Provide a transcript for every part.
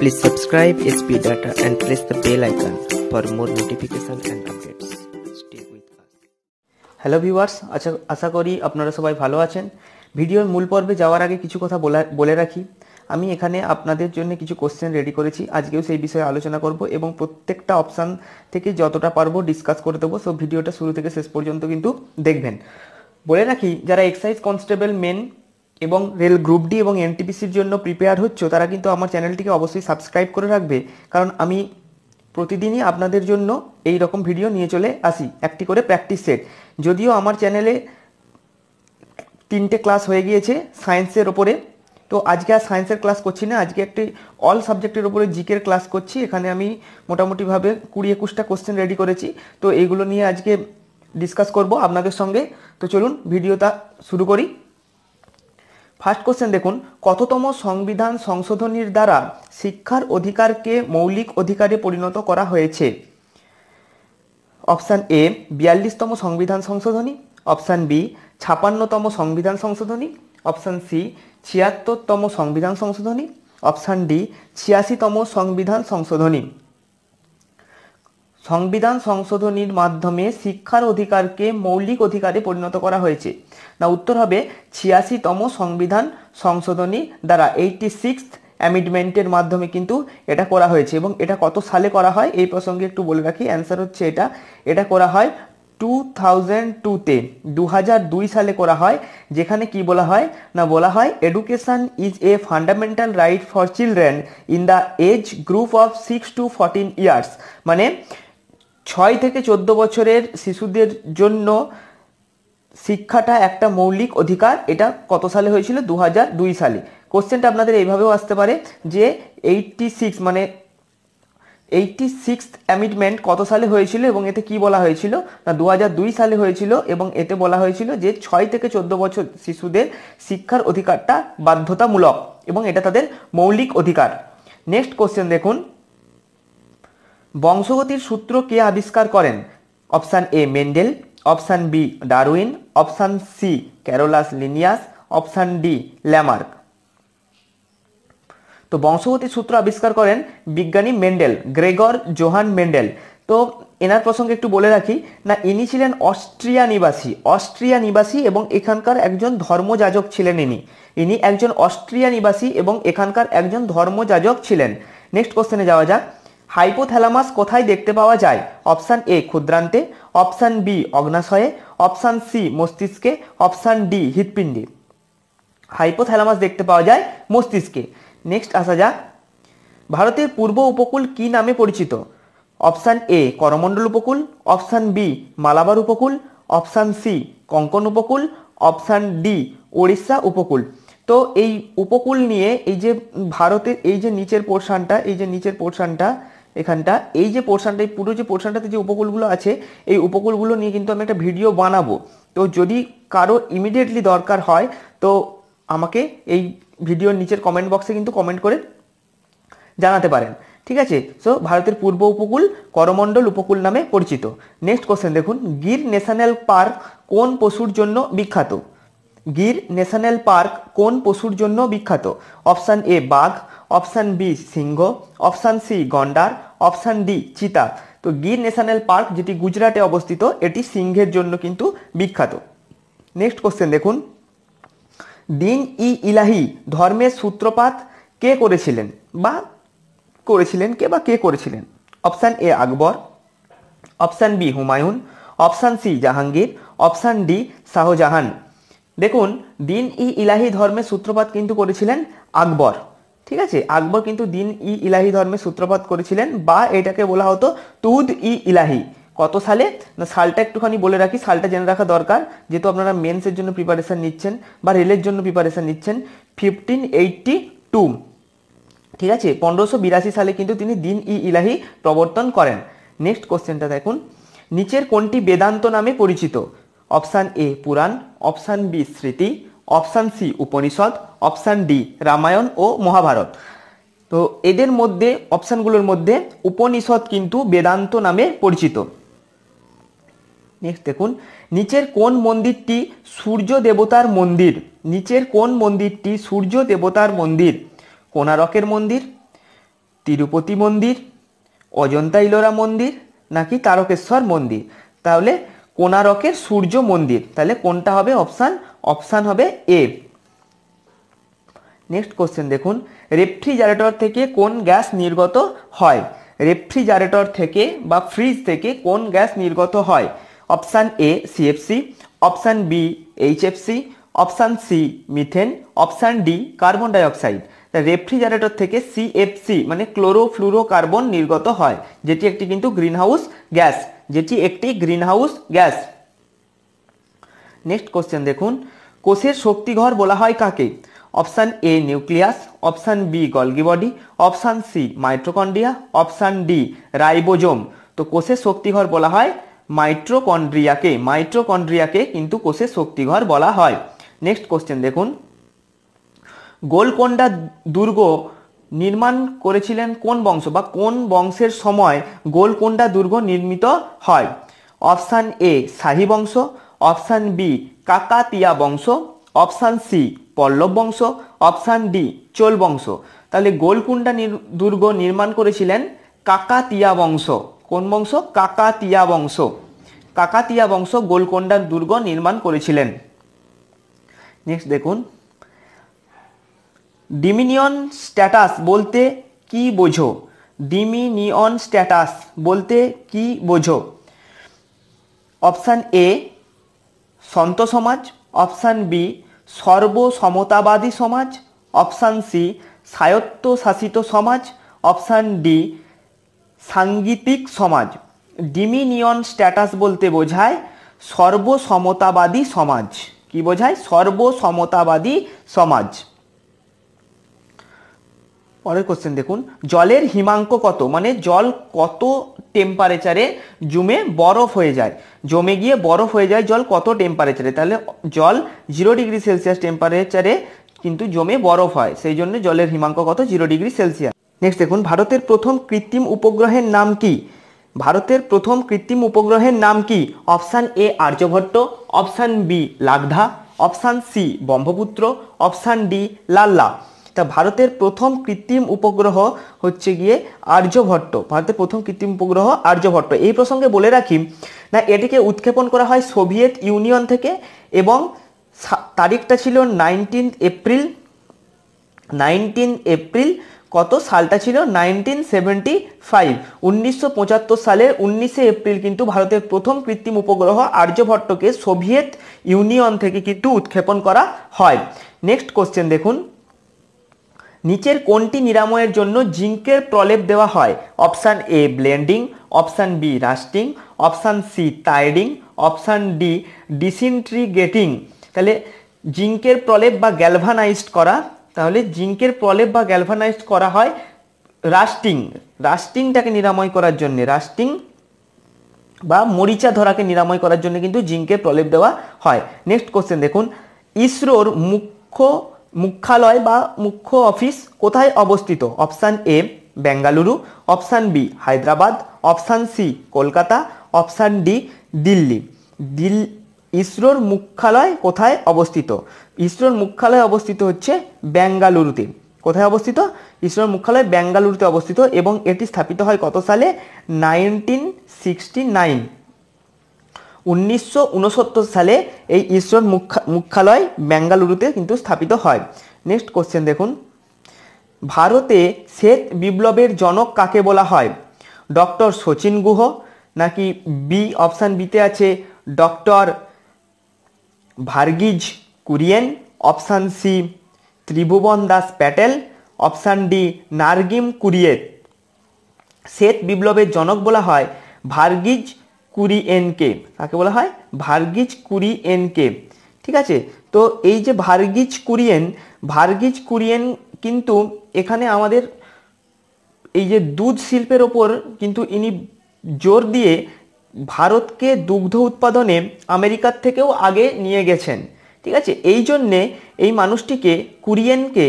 Please subscribe SP Data and press the bell icon for more notification and updates. Stay with us. Hello viewers আচ্ছা আশা করি আপনারা সবাই ভালো আছেন ভিডিওর মূল পর্বে যাওয়ার আগে কিছু কথা বলে রাখি আমি এখানে আপনাদের জন্য কিছু কোশ্চেন রেডি করেছি আজকেও সেই বিষয়ে আলোচনা করব এবং প্রত্যেকটা অপশান থেকে যতটা পারবো ডিসকাস করে দেবো সো ভিডিওটা শুরু থেকে শেষ পর্যন্ত কিন্তু দেখবেন বলে রাখি যারা এক্সাইজ কনস্টেবল মেন এবং রেল গ্রুপ ডি এবং এনটিপিসির জন্য প্রিপেয়ার হচ্ছ তারা কিন্তু আমার চ্যানেলটিকে অবশ্যই সাবস্ক্রাইব করে রাখবে কারণ আমি প্রতিদিনই আপনাদের জন্য এই রকম ভিডিও নিয়ে চলে আসি একটি করে প্র্যাকটিস সেট যদিও আমার চ্যানেলে তিনটে ক্লাস হয়ে গিয়েছে সায়েন্সের ওপরে তো আজকে আর সায়েন্সের ক্লাস করছি না আজকে একটি অল সাবজেক্টের ওপরে জিকের ক্লাস করছি এখানে আমি মোটামুটিভাবে কুড়ি একুশটা কোশ্চেন রেডি করেছি তো এইগুলো নিয়ে আজকে ডিসকাস করব আপনাদের সঙ্গে তো চলুন ভিডিওটা শুরু করি ফার্স্ট কোশ্চেন দেখুন কততম সংবিধান সংশোধনীর দ্বারা শিক্ষার অধিকারকে মৌলিক অধিকারে পরিণত করা হয়েছে অপশান এ বিয়াল্লিশতম সংবিধান সংশোধনী অপশান বি ছাপান্নতম সংবিধান সংশোধনী অপশান সি ছিয়াত্তরতম সংবিধান সংশোধনী অপশান ডি ছিয়াশিতম সংবিধান সংশোধনী সংবিধান সংশোধনীর মাধ্যমে শিক্ষার অধিকারকে মৌলিক অধিকারে পরিণত করা হয়েছে না উত্তর হবে ছিয়াশিতম সংবিধান সংশোধনী দ্বারা এইটি সিক্স অ্যামিডমেন্টের মাধ্যমে কিন্তু এটা করা হয়েছে এবং এটা কত সালে করা হয় এই প্রসঙ্গে একটু বলে রাখি অ্যান্সার হচ্ছে এটা এটা করা হয় টু থাউজেন্ড টুতে দু হাজার দুই সালে করা হয় যেখানে কি বলা হয় না বলা হয় education is a fundamental right for children in the age group of six to fourteen years মানে ছয় থেকে চোদ্দ বছরের শিশুদের জন্য শিক্ষাটা একটা মৌলিক অধিকার এটা কত সালে হয়েছিল দু দুই সালে কোশ্চেনটা আপনাদের এইভাবেও আসতে পারে যে এইটটি সিক্স মানে এইটটি সিক্স অ্যামিটমেন্ট কত সালে হয়েছিল এবং এতে কি বলা হয়েছিল না দু দুই সালে হয়েছিল এবং এতে বলা হয়েছিল যে ছয় থেকে চোদ্দ বছর শিশুদের শিক্ষার অধিকারটা বাধ্যতামূলক এবং এটা তাদের মৌলিক অধিকার নেক্সট কোশ্চেন দেখুন বংশগতির সূত্র কে আবিষ্কার করেন option A Mendel option B Darwin option C Carolus Linnaeus option D Lamarck তো বংশগতির সূত্র আবিষ্কার করেন বিজ্ঞানী মেন্ডেল গ্রেগর জোহান মেন্ডেল তো এনার প্রসঙ্গে একটু বলে রাখি না ইনি ছিলেন অস্ট্রিয়া নিবাসী অস্ট্রিয়া নিবাসী এবং এখানকার একজন ধর্মযাজক ছিলেন ইনি ইনি একজন অস্ট্রিয়া নিবাসী এবং এখানকার একজন ধর্মযাজক ছিলেন নেক্সট কোশ্চেনে যাওয়া যাক হাইপোথ্যালামাস কোথায় দেখতে পাওয়া যায় অপশান এ ক্ষুদ্রান্তে অপশান বি অগ্নাশয়ে অপশান সি মস্তিষ্কে অপশান ডি হৃৎপিণ্ডে হাইপোথ্যালামাস দেখতে পাওয়া যায় মস্তিষ্কে নেক্সট আসা যাক ভারতের পূর্ব উপকূল কি নামে পরিচিত অপশান এ করমণ্ডল উপকূল অপশান বি মালাবার উপকূল অপশান সি কঙ্কন উপকূল অপশান ডি ওড়িশা উপকূল তো এই উপকূল নিয়ে এই যে ভারতের এই যে নিচের পোর্শানটা এই যে নিচের পোর্শানটা এখানটা এই যে পোর্শনটা এই পুরো যে পোর্শনটাতে যে উপকূলগুলো আছে এই উপকূলগুলো নিয়ে কিন্তু আমি একটা ভিডিও বানাবো তো যদি কারো ইমিডিয়েটলি দরকার হয় তো আমাকে এই ভিডিওর নিচের কমেন্ট বক্সে কিন্তু কমেন্ট করে জানাতে পারেন ঠিক আছে সো ভারতের পূর্ব উপকূল করমণ্ডল উপকূল নামে পরিচিত নেক্সট কোশ্চেন দেখুন গির ন্যাশনাল পার্ক কোন পশুর জন্য বিখ্যাত গির ন্যাশনাল পার্ক কোন পশুর জন্য বিখ্যাত অপশান এ বাঘ অপশান বি সিংহ অপশান সি গন্ডার অপশান ডি চিতা তো গির ন্যাশনাল পার্ক যেটি গুজরাটে অবস্থিত এটি সিংহের জন্য কিন্তু বিখ্যাত নেক্সট কোশ্চেন দেখুন দিন ই ইলাহি ধর্মের সূত্রপাত কে করেছিলেন বা করেছিলেন কে বা কে করেছিলেন option A Akbar option B Humayun option C Jahangir option D Shahjahan দেখুন দিন ই ইলাহি ধর্মের সূত্রপাত কিন্তু করেছিলেন আকবর ঠিক আছে আকবর কিন্তু দিন ই ইলাহি ধর্মের সূত্রপাত করেছিলেন বা এটাকে বলা হতো তুদ ই ইলাহি কত সালে না সালটা একটুখানি বলে রাখি সালটা জেনে রাখা দরকার যেহেতু আপনারা মেন্সের জন্য প্রিপারেশান নিচ্ছেন বা রেলের জন্য প্রিপারেশান নিচ্ছেন ফিফটিন এইটটি টু ঠিক আছে পনেরোশো বিরাশি সালে কিন্তু তিনি দিন ই ইলাহি প্রবর্তন করেন নেক্সট কোশ্চেনটা দেখুন নিচের কোনটি বেদান্ত নামে পরিচিত option A Purana option B Smriti option C Upanishad option D Ramayana ও মহাভারত তো এদের মধ্যে অপশানগুলোর মধ্যে উপনিষদ কিন্তু বেদান্ত নামে পরিচিত নেক্সট দেখুন নিচের কোন মন্দিরটি সূর্য দেবতার মন্দির নিচের কোন মন্দিরটি সূর্য দেবতার মন্দির কোনারকের মন্দির তিরুপতি মন্দির অজন্তা ইলোরা মন্দির নাকি তারকেশ্বর মন্দির তাহলে কোনারকের সূর্য মন্দির তাহলে কোনটা হবে অপশান অপশান হবে এ নেক্সট কোশ্চেন দেখুন রেফ্রিজারেটর থেকে কোন গ্যাস নির্গত হয় রেফ্রিজারেটর থেকে বা ফ্রিজ থেকে কোন গ্যাস নির্গত হয় option A CFC option B HFC option C methane option D carbon dioxide refrigerator থেকে সিএফসি মানে ক্লোরোফ্লুরো কার্বন নির্গত হয় যেটি একটি কিন্তু গ্রিনহাউস গ্যাস যেটি একটি গ্রিনহাউস গ্যাস নেক্সট কোশ্চেন দেখুন কোষের শক্তিঘর বলা হয় কাকে option A nucleus option B Golgi body option C mitochondria option D ribosome তো কোষের শক্তিঘর বলা হয় মাইট্রোকন্ড্রিয়াকে মাইট্রোকন্ড্রিয়াকে কিন্তু কোষের শক্তিঘর বলা হয় নেক্সট কোশ্চেন দেখুন গোলকোন্ডা দুর্গ নির্মাণ করেছিলেন কোন বংশ বা কোন বংশের সময় গোলকোন্ডা দুর্গ নির্মিত হয় অপশান এ শাহী বংশ অপশান বি কাকাতিয়া বংশ অপশান সি পল্লব বংশ অপশান ডি চোল বংশ তাহলে গোলকুন্ডা দুর্গ নির্মাণ করেছিলেন কাকাতিয়া বংশ কোন বংশ কাকাতিয়া বংশ কাকাতিয়া বংশ গোলকোন্ডা দুর্গ নির্মাণ করেছিলেন নেক্সট দেখুন ডিমিনিয়ন স্ট্যাটাস বলতে কি বোঝো ডিমিনিয়ন স্ট্যাটাস বলতে কি বোঝো অপশান এ সন্ত সমাজ অপশান বি সর্বসমতাবাদী সমাজ অপশান সি স্বায়ত্তশাসিত সমাজ অপশান ডি সাংগীতিক সমাজ ডিমিনিয়ন স্ট্যাটাস বলতে বোঝায় সর্বসমতাবাদী সমাজ কি বোঝায় সর্বসমতাবাদী সমাজ পরের কোশ্চেন দেখুন জলের হিমাঙ্ক কত মানে জল কত টেম্পারেচারে জমে বরফ হয়ে যায় জমে গিয়ে বরফ হয়ে যায় জল কত টেম্পারেচারে তাহলে জল জিরো ডিগ্রি সেলসিয়াস টেম্পারেচারে কিন্তু জমে বরফ হয় সেই জন্য জলের হিমাঙ্ক কত জিরো ডিগ্রি সেলসিয়াস নেক্সট দেখুন ভারতের প্রথম কৃত্রিম উপগ্রহের নাম কি ভারতের প্রথম কৃত্রিম উপগ্রহের নাম কি option A Aryabhata option B লাগধা option C Brahmaputra option D লাল্লা তা ভারতের প্রথম কৃত্রিম উপগ্রহ হচ্ছে গিয়ে আর্যভট্ট ভারতের প্রথম কৃত্রিম উপগ্রহ আর্যভট্ট এই প্রসঙ্গে বলে রাখি না এটিকে উৎক্ষেপণ করা হয় সোভিয়েত ইউনিয়ন থেকে এবং তারিখটা ছিল নাইনটিন এপ্রিল নাইনটিন এপ্রিল কত সালটা ছিল নাইনটিন সেভেন্টি ফাইভ উনিশশো পঁচাত্তর সালের উনিশে এপ্রিল কিন্তু ভারতের প্রথম কৃত্রিম উপগ্রহ আর্যভট্টকে সোভিয়েত ইউনিয়ন থেকে কিন্তু উৎক্ষেপণ করা হয় নেক্সট কোশ্চেন দেখুন নিচের কোনটি নিরাময়ের জন্য জিঙ্কের প্রলেপ দেওয়া হয় option A blending option B rusting option C tiding option D disintegrating তাহলে জিঙ্কের প্রলেপ বা গ্যালভানাইজড করা তাহলে জিঙ্কের প্রলেপ বা গ্যালভানাইজড করা হয় রাস্টিং রাস্টিংটাকে নিরাময় করার জন্য রাস্টিং বা মরিচা ধরাকে নিরাময় করার জন্য কিন্তু জিঙ্কের প্রলেপ দেওয়া হয় নেক্সট কোশ্চেন দেখুন ইসরোর মুখ্য মুখ্যালয় বা মুখ্য অফিস কোথায় অবস্থিত option A Bengaluru option B Hyderabad option C Kolkata option D Delhi দিল ইসরোর মুখ্যালয় কোথায় অবস্থিত ইসরোর মুখ্যালয় অবস্থিত হচ্ছে বেঙ্গালুরুতে কোথায় অবস্থিত ইসরোর মুখ্যালয় বেঙ্গালুরুতে অবস্থিত এবং এটি স্থাপিত হয় কত সালে নাইনটিন সিক্সটি নাইন উনিশশো সালে এই ইসরোর মুখ্যালয় বেঙ্গালুরুতে কিন্তু স্থাপিত হয় নেক্সট কোশ্চেন দেখুন ভারতে শ্বেত বিপ্লবের জনক কাকে বলা হয় ডক্টর শচীন গুহ নাকি বি অপশান বিতে আছে doctor Verghese Kurien option C Tribhuvan Das Patel option D নার্গিম কুরিয়েত শ্বেত বিপ্লবের জনক বলা হয় ভার্গিজ কুরি এনকে কাকে বলা হয় ভার্গিজ কুরি এনকে ঠিক আছে তো এই যে ভার্গিজ কুরিয়েন ভার্গিজ কুরিয়েন কিন্তু এখানে আমাদের এই যে দুধ শিল্পের ওপর কিন্তু ইনি জোর দিয়ে ভারতকে দুগ্ধ উৎপাদনে আমেরিকার থেকেও আগে নিয়ে গেছেন ঠিক আছে এই জন্যে এই মানুষটিকে কুরিয়েনকে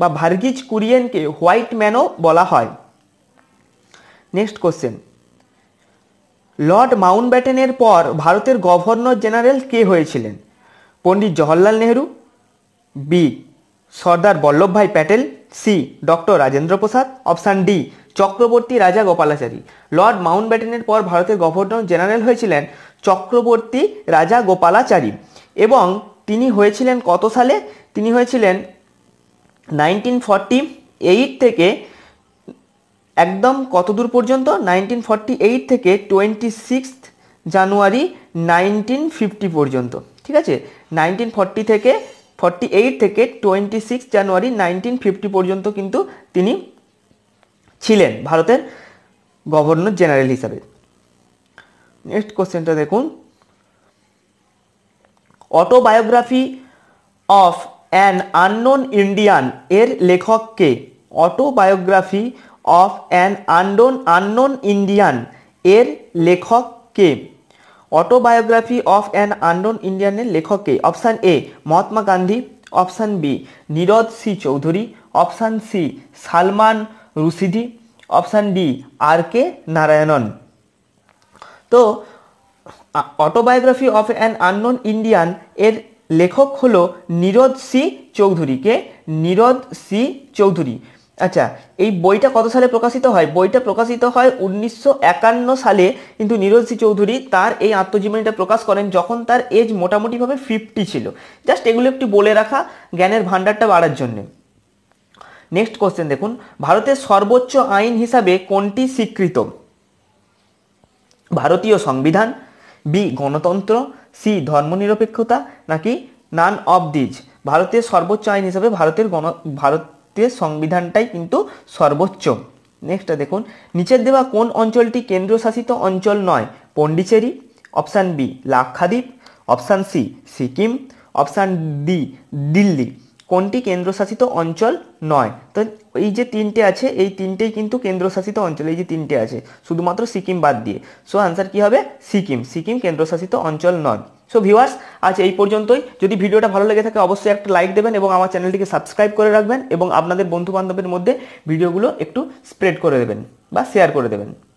বা ভার্গিজ কুরিয়েনকে হোয়াইট ম্যানও বলা হয় নেক্সট কোশ্চেন লর্ড মাউন্টব্যাটেনের পর ভারতের গভর্নর জেনারেল কে হয়েছিলেন Pandit Jawaharlal Nehru B Sardar Vallabhbhai Patel C doctor Rajendra Prasad option D Chakravarti Rajagopalachari Lord মাউন্টব্যাটেনের পর ভারতের গভর্নর জেনারেল হয়েছিলেন চক্রবর্তী রাজা গোপালাচারী এবং তিনি হয়েছিলেন কত সালে তিনি হয়েছিলেন নাইনটিন ফর্টি এইট থেকে একদম কতদূর পর্যন্ত নাইনটিন ফর্টি এইট থেকে twenty six January nineteen fifty পর্যন্ত ঠিক আছে নাইনটিন ফর্টি থেকে ফর্টি এইট থেকে twenty six January nineteen fifty পর্যন্ত কিন্তু তিনি ছিলেন ভারতের গভর্নর জেনারেল হিসাবে নেক্সট কোশ্চেনটা দেখুন autobiography of an unknown Indian এর লেখককে autobiography of an undone unknown Indian এর লেখক কে অটোবায়োগ্রাফি অফ অ্যান আনডোন ইন্ডিয়ানের লেখক কে option A Mahatma Gandhi option B Nirad C Chaudhuri option C Salman Rushdie option D R K Narayanan তো autobiography of an unknown Indian এর লেখক হলো নীরজ সি চৌধুরীকে নীরদ সি চৌধুরী আচ্ছা এই বইটা কত সালে প্রকাশিত হয় বইটা প্রকাশিত হয় উনিশশো সালে কিন্তু নিরজি চৌধুরী তার এই আত্মজীবনীটা প্রকাশ করেন যখন তার এজ মোটামুটিভাবে ফিফটি ছিল জাস্ট এগুলো একটু বলে রাখা জ্ঞানের ভাণ্ডারটা বাড়ার জন্যে নেক্সট কোশ্চেন দেখুন ভারতের সর্বোচ্চ আইন হিসাবে কোনটি স্বীকৃত ভারতীয় সংবিধান বি গণতন্ত্র সি ধর্মনিরপেক্ষতা নাকি নান অব দিজ ভারতের সর্বোচ্চ আইন হিসাবে ভারতের গণ ভারত রাষ্ট্রের সংবিধানটাই কিন্তু সর্বোচ্চ নেক্সট দেখুন নিচের দেওয়া কোন অঞ্চলটি কেন্দ্রশাসিত অঞ্চল নয় Pondicherry option B Lakshadweep option C Sikkim option D Delhi কোনটি কেন্দ্রশাসিত অঞ্চল নয় তো এই যে তিনটে আছে এই তিনটেই কিন্তু কেন্দ্রশাসিত অঞ্চল এই যে তিনটে আছে শুধুমাত্র সিকিম বাদ দিয়ে সো আনসার কি হবে সিকিম সিকিম কেন্দ্রশাসিত অঞ্চল নয় সো ভিউয়ার্স আজ এই পর্যন্তই যদি ভিডিওটা ভালো লেগে থাকে অবশ্যই একটা লাইক দেবেন এবং আমার চ্যানেলটিকে সাবস্ক্রাইব করে রাখবেন এবং আপনাদের বন্ধু বান্ধবের মধ্যে ভিডিওগুলো একটু স্প্রেড করে দেবেন বা শেয়ার করে দেবেন